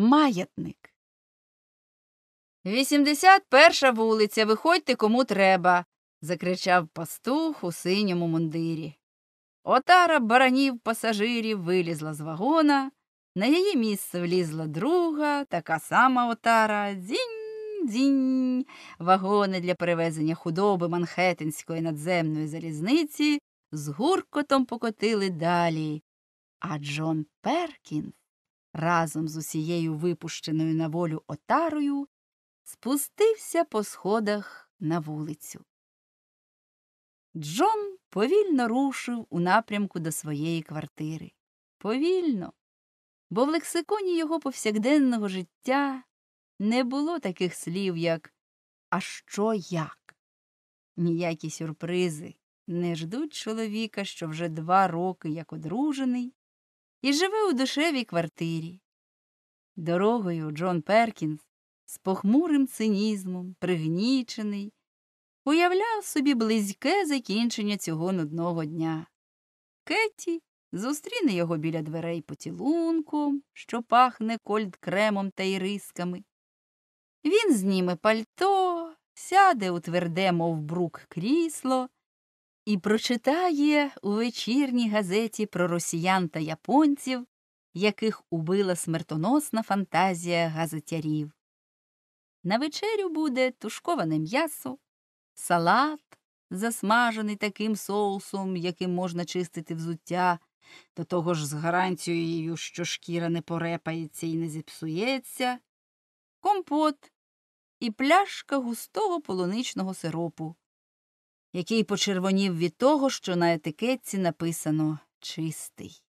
Маятник. 81 вулиця, виходьте кому треба. закричав пастух у синьому мундирі. Отара баранів пасажирів вилізла з вагона. На її місце влізла друга, така сама отара. дзінь дзінь Вагони для перевезення худоби Манхеттенської надземної залізниці з гуркотом покотили далі. А Джон Перкінс разом з усією випущеною на волю отарою спустився по сходах на вулицю. Джон повільно рушив у напрямку до своєї квартири. Повільно, бо в лексиконі його повсякденного життя не було таких слів, як А що як? Ніякі сюрпризи не ждуть чоловіка, що вже два роки як одружений, і живе у дешевій квартирі. Дорогою Джон Перкінс з похмурим цинізмом, пригнічений, уявляв собі близьке закінчення цього нудного дня. Кеті зустріне його біля дверей поцілунком, що пахне кольд кремом та ірисками. Він зніме пальто, сяде у тверде, мов брук крісло і прочитає у вечірній газеті про росіян та японців, яких убила смертоносна фантазія газетярів. На вечерю буде тушковане м'ясо, салат, засмажений таким соусом, яким можна чистити взуття, до того ж з гарантією, що шкіра не порепається і не зіпсується, компот і пляшка густого полуничного сиропу який почервонів від того, що на етикетці написано чистий.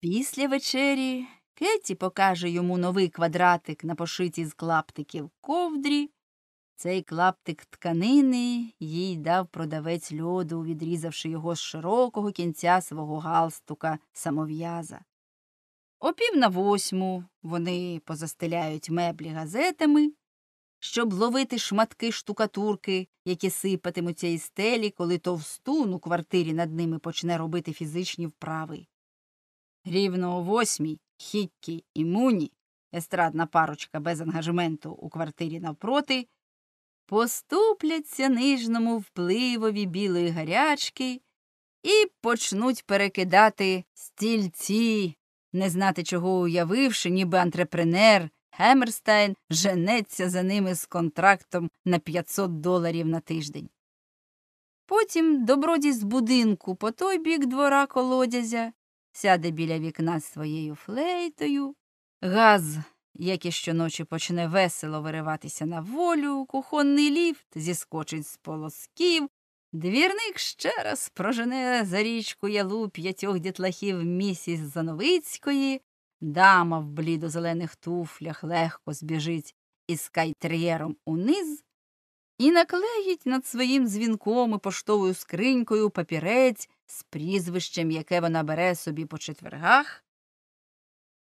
Після вечері Кеті покаже йому новий квадратик на пошиті з клаптиків ковдрі. Цей клаптик тканини їй дав продавець льоду, відрізавши його з широкого кінця свого галстука самов'яза. Опів на восьму вони позастеляють меблі газетами щоб ловити шматки штукатурки, які сипатимуться із стелі, коли товстун у квартирі над ними почне робити фізичні вправи. Рівно о восьмій Хіккі і Муні, естрадна парочка без ангажменту у квартирі навпроти, поступляться нижному впливові білої гарячки і почнуть перекидати стільці, не знати чого уявивши, ніби антрепренер Гемерстайн женеться за ними з контрактом на 500 доларів на тиждень. Потім добродій з будинку по той бік двора колодязя сяде біля вікна з своєю флейтою, газ, як і щоночі почне весело вириватися на волю, кухонний ліфт зіскочить з полосків, двірник ще раз прожене за річку ялу п'ятьох дітлахів місіс Зановицької. Дама в блідо-зелених туфлях легко збіжить із кайтер'єром униз і наклеїть над своїм дзвінком і поштовою скринькою папірець з прізвищем, яке вона бере собі по четвергах.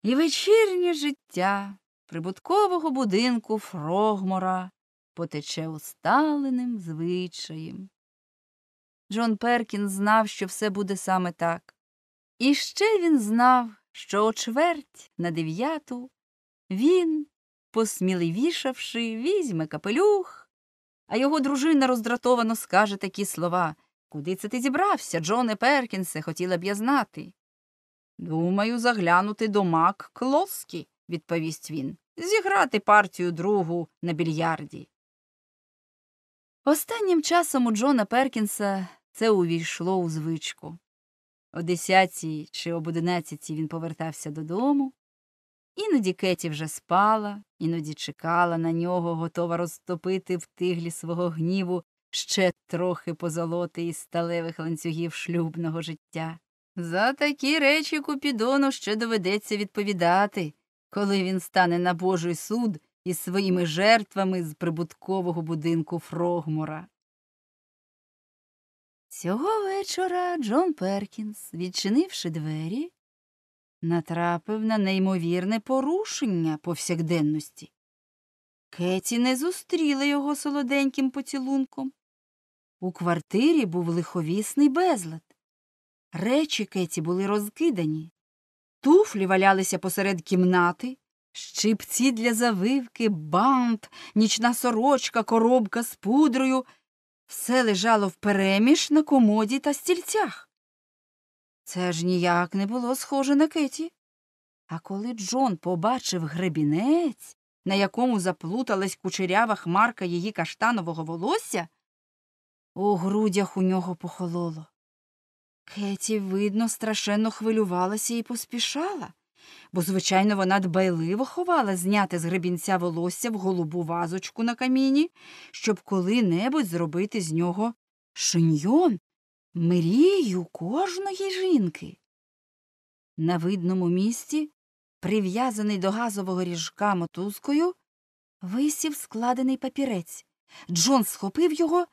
І вечірнє життя прибуткового будинку Фрогмора потече усталеним звичаєм. Джон Перкін знав, що все буде саме так. І ще він знав що о чверть на дев'яту він, посміливішавши, візьме капелюх, а його дружина роздратовано скаже такі слова Куди це ти зібрався, Джоне Перкінсе, хотіла б я знати. Думаю, заглянути до мак Клоскі, відповість він, зіграти партію другу на більярді. Останнім часом у Джона Перкінса це увійшло у звичку. О десятій чи об одинадцятій він повертався додому. Іноді Кеті вже спала, іноді чекала на нього, готова розтопити в тиглі свого гніву ще трохи позолоти із сталевих ланцюгів шлюбного життя. За такі речі Купідону ще доведеться відповідати, коли він стане на Божий суд із своїми жертвами з прибуткового будинку Фрогмора. Цього вечора Джон Перкінс, відчинивши двері, натрапив на неймовірне порушення повсякденності. Кеті не зустріла його солоденьким поцілунком. У квартирі був лиховісний безлад. Речі Кеті були розкидані, туфлі валялися посеред кімнати, щипці для завивки, бант, нічна сорочка, коробка з пудрою. Все лежало впереміж на комоді та стільцях. Це ж ніяк не було схоже на Кеті. А коли Джон побачив гребінець, на якому заплуталась кучерява хмарка її каштанового волосся, у грудях у нього похололо. Кеті, видно, страшенно хвилювалася і поспішала бо, звичайно, вона дбайливо ховала зняти з гребінця волосся в голубу вазочку на каміні, щоб коли-небудь зробити з нього шиньйон, мрію кожної жінки. На видному місці, прив'язаний до газового ріжка мотузкою, висів складений папірець. Джон схопив його.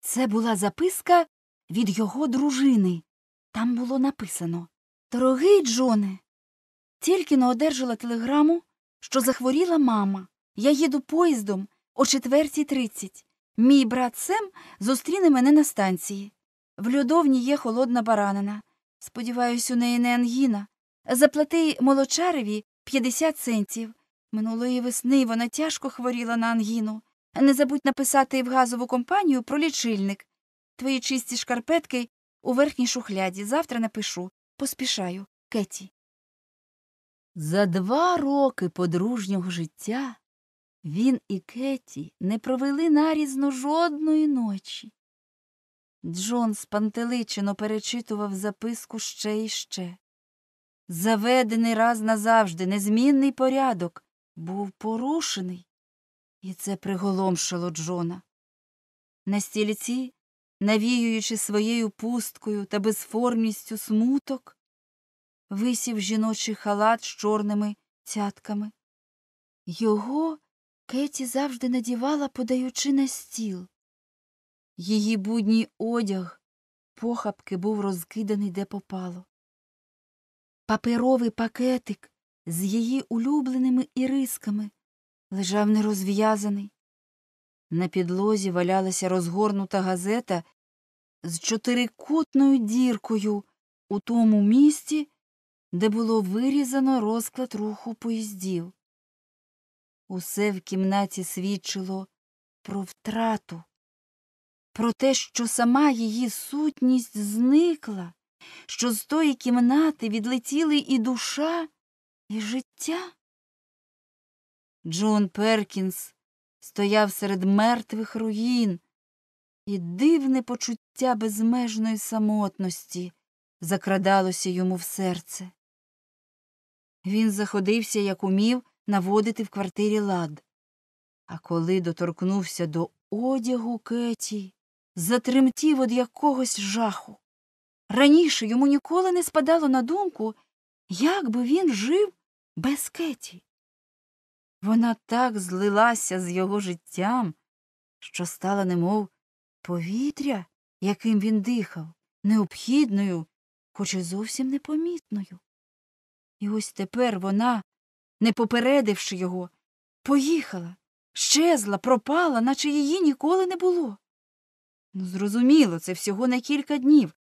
Це була записка від його дружини. Там було написано Дорогий Джоне, тільки но одержала телеграму, що захворіла мама. Я їду поїздом о 4.30. Мій брат Сем зустріне мене на станції. В льодовні є холодна баранина. Сподіваюсь, у неї не ангіна. Заплати молочареві 50 центів. Минулої весни вона тяжко хворіла на ангіну. Не забудь написати в газову компанію про лічильник. Твої чисті шкарпетки у верхній шухляді. Завтра напишу. Поспішаю. Кеті. За два роки подружнього життя він і Кеті не провели нарізно жодної ночі. Джон спантеличено перечитував записку ще і ще. Заведений раз назавжди незмінний порядок був порушений, і це приголомшило Джона. На стільці, навіюючи своєю пусткою та безформністю смуток, висів жіночий халат з чорними цятками. Його Кеті завжди надівала, подаючи на стіл. Її будній одяг похапки був розкиданий де попало. Паперовий пакетик з її улюбленими ірисками лежав нерозв'язаний. На підлозі валялася розгорнута газета з чотирикутною діркою у тому місці, де було вирізано розклад руху поїздів. Усе в кімнаті свідчило про втрату, про те, що сама її сутність зникла, що з тої кімнати відлетіли і душа, і життя. Джон Перкінс стояв серед мертвих руїн, і дивне почуття безмежної самотності закрадалося йому в серце. Він заходився, як умів, наводити в квартирі лад. А коли доторкнувся до одягу Кеті, затремтів від якогось жаху. Раніше йому ніколи не спадало на думку, як би він жив без Кеті. Вона так злилася з його життям, що стала немов повітря, яким він дихав, необхідною, хоч і зовсім непомітною. І ось тепер вона, не попередивши його, поїхала, щезла, пропала, наче її ніколи не було. Ну, зрозуміло, це всього на кілька днів,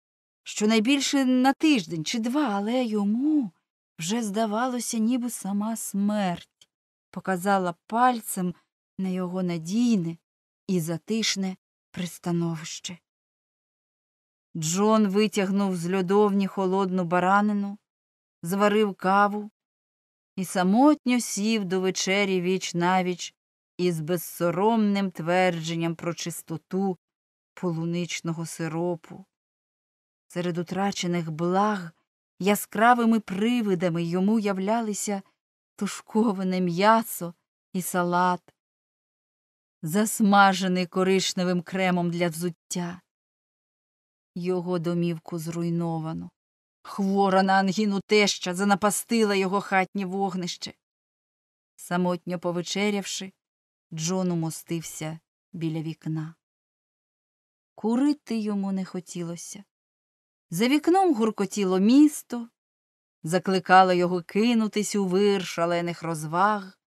щонайбільше на тиждень чи два, але йому вже здавалося, ніби сама смерть, показала пальцем на його надійне і затишне пристановище. Джон витягнув з льодовні холодну баранину, зварив каву і самотньо сів до вечері віч навіч із безсоромним твердженням про чистоту полуничного сиропу. Серед утрачених благ яскравими привидами йому являлися тушковане м'ясо і салат, засмажений коричневим кремом для взуття. Його домівку зруйновано. Хвора на ангіну теща занапастила його хатнє вогнище. Самотньо повечерявши, Джон умостився біля вікна. Курити йому не хотілося. За вікном гуркотіло місто, закликало його кинутись у вир шалених розваг.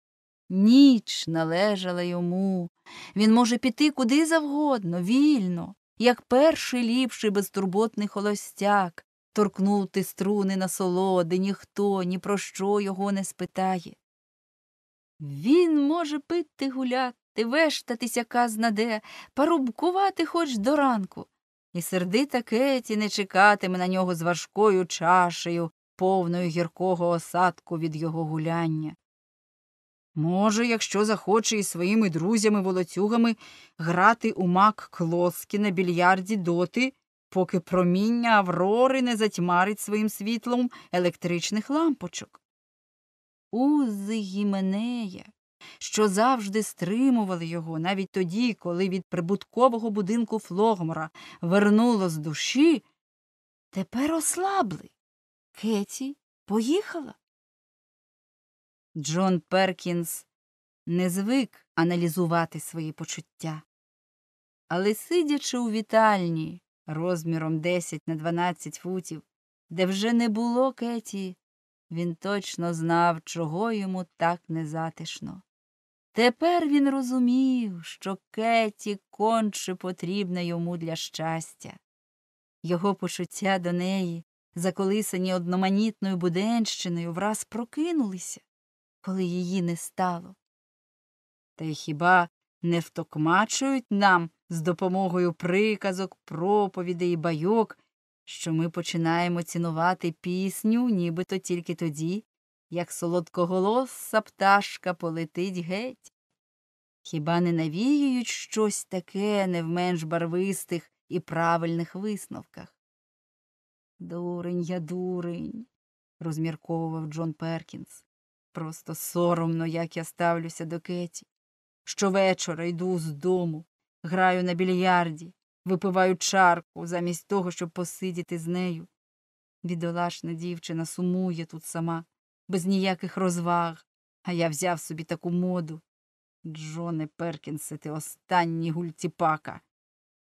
Ніч належала йому. Він може піти куди завгодно, вільно, як перший ліпший безтурботний холостяк, торкнути струни насолоди, ніхто ні про що його не спитає. Він може пити гуляти, вештатися казна де, парубкувати хоч до ранку, і сердита Кеті не чекатиме на нього з важкою чашею, повною гіркого осадку від його гуляння. Може, якщо захоче із своїми друзями волоцюгами грати у мак клоски на більярді доти, поки проміння Аврори не затьмарить своїм світлом електричних лампочок. Узи гіменея, що завжди стримували його навіть тоді, коли від прибуткового будинку флогмора вернуло з душі, тепер ослабли. Кеті поїхала. Джон Перкінс не звик аналізувати свої почуття. Але, сидячи у вітальні розміром 10 на 12 футів, де вже не було Кеті, він точно знав, чого йому так незатишно. Тепер він розумів, що Кеті конче потрібна йому для щастя. Його почуття до неї, заколисані одноманітною буденщиною, враз прокинулися, коли її не стало. Та й хіба не втокмачують нам з допомогою приказок, проповідей і байок, що ми починаємо цінувати пісню, нібито тільки тоді, як солодкоголоса пташка полетить геть. Хіба не навіюють щось таке не в менш барвистих і правильних висновках? Дурень я дурень, розмірковував Джон Перкінс. Просто соромно, як я ставлюся до Кеті. Щовечора йду з дому, граю на більярді, випиваю чарку замість того, щоб посидіти з нею. Бідолашна дівчина сумує тут сама, без ніяких розваг, а я взяв собі таку моду. Джоне Перкінсе, ти останній гультіпака.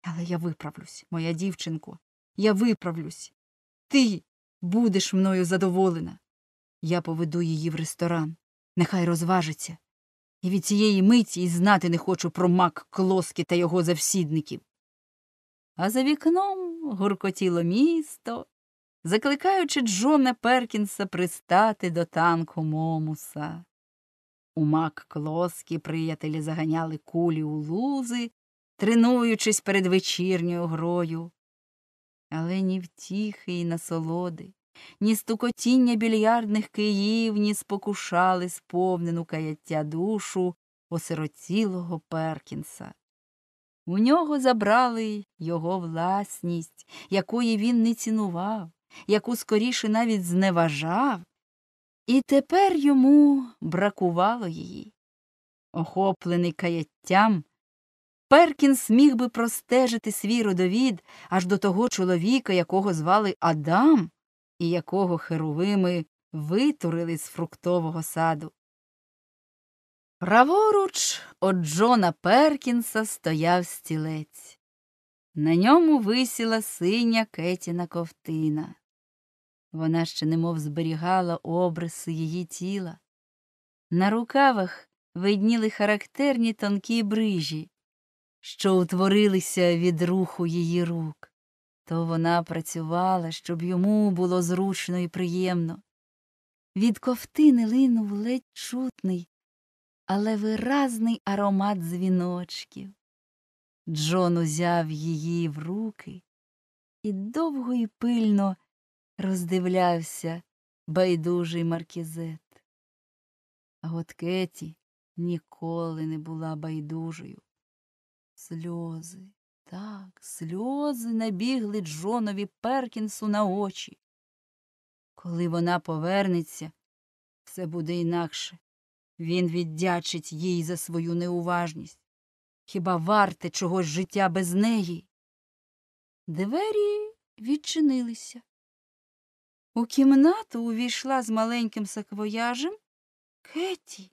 Але я виправлюсь, моя дівчинко, я виправлюсь. Ти будеш мною задоволена. Я поведу її в ресторан. Нехай розважиться і від цієї миті й знати не хочу про мак Клоски та його завсідників. А за вікном гуркотіло місто, закликаючи Джона Перкінса пристати до танку Момуса. У мак Клоски приятелі заганяли кулі у лузи, тренуючись перед вечірньою грою. Але ні втіхи й насолоди, ні стукотіння більярдних київ, ні спокушали сповнену каяття душу осироцілого Перкінса. У нього забрали його власність, якої він не цінував, яку скоріше навіть зневажав, і тепер йому бракувало її. Охоплений каяттям, Перкінс міг би простежити свій родовід аж до того чоловіка, якого звали Адам, і якого херовими витурили з фруктового саду. Праворуч от Джона Перкінса стояв стілець. На ньому висіла синя кетіна ковтина. Вона ще немов зберігала обриси її тіла. На рукавах видніли характерні тонкі брижі, що утворилися від руху її рук. То вона працювала, щоб йому було зручно і приємно. Від ковтини линув ледь чутний, але виразний аромат дзвіночків. Джон узяв її в руки і довго і пильно роздивлявся байдужий маркізет. А от Кеті ніколи не була байдужою. Сльози так, сльози набігли Джонові Перкінсу на очі. Коли вона повернеться, все буде інакше. Він віддячить їй за свою неуважність. Хіба варте чогось життя без неї? Двері відчинилися. У кімнату увійшла з маленьким саквояжем Кетті.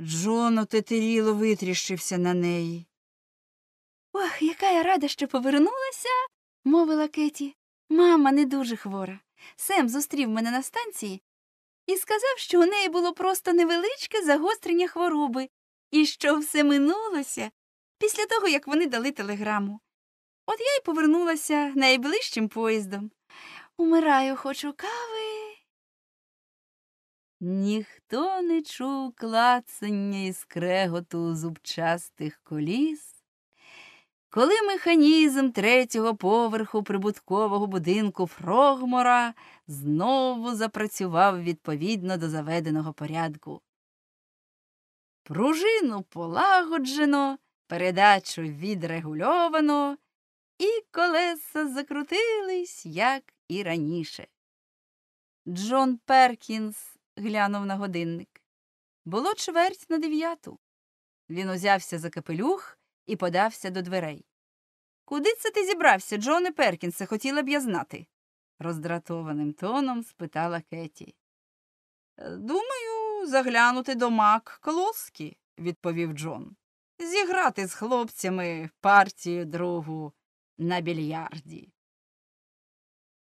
Джон отетеріло витріщився на неї. Ох, яка я рада, що повернулася, мовила Кеті. Мама не дуже хвора. Сем зустрів мене на станції і сказав, що у неї було просто невеличке загострення хвороби і що все минулося після того, як вони дали телеграму. От я й повернулася найближчим поїздом. Умираю, хочу кави. Ніхто не чув клацання і скреготу зубчастих коліс. Коли механізм третього поверху прибуткового будинку Фрогмора знову запрацював відповідно до заведеного порядку, пружину полагоджено, передачу відрегульовано, і колеса закрутились, як і раніше. Джон Перкінс глянув на годинник. Було чверть на дев'яту. Він узявся за капелюх і подався до дверей. Куди це ти зібрався, Джоне Перкінсе, хотіла б я знати? роздратованим тоном спитала Кеті. «Е, думаю, заглянути до мак колоски, відповів Джон. Зіграти з хлопцями партію другу на більярді.